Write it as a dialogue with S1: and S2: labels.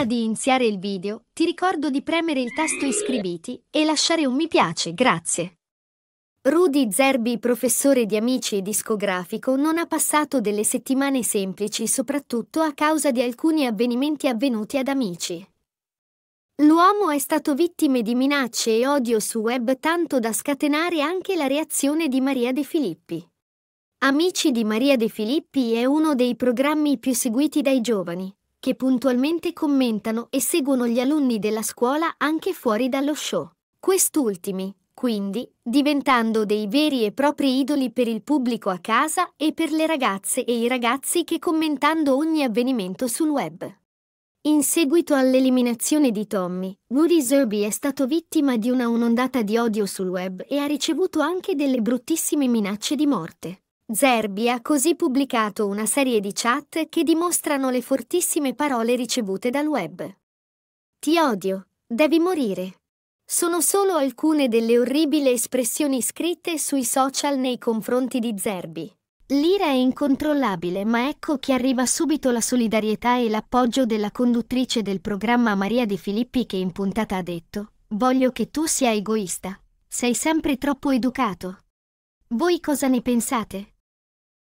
S1: Prima di iniziare il video, ti ricordo di premere il tasto iscriviti e lasciare un mi piace, grazie. Rudy Zerbi, professore di Amici e discografico, non ha passato delle settimane semplici soprattutto a causa di alcuni avvenimenti avvenuti ad Amici. L'uomo è stato vittima di minacce e odio su web tanto da scatenare anche la reazione di Maria De Filippi. Amici di Maria De Filippi è uno dei programmi più seguiti dai giovani, che puntualmente commentano e seguono gli alunni della scuola anche fuori dallo show. Quest'ultimi, quindi, diventando dei veri e propri idoli per il pubblico a casa e per le ragazze e i ragazzi che commentando ogni avvenimento sul web. In seguito all'eliminazione di Tommy, Woody Zerby è stato vittima di una un'ondata di odio sul web e ha ricevuto anche delle bruttissime minacce di morte. Zerbi ha così pubblicato una serie di chat che dimostrano le fortissime parole ricevute dal web. Ti odio, devi morire. Sono solo alcune delle orribili espressioni scritte sui social nei confronti di Zerbi. L'ira è incontrollabile, ma ecco che arriva subito la solidarietà e l'appoggio della conduttrice del programma Maria De Filippi che in puntata ha detto Voglio che tu sia egoista. Sei sempre troppo educato. Voi cosa ne pensate?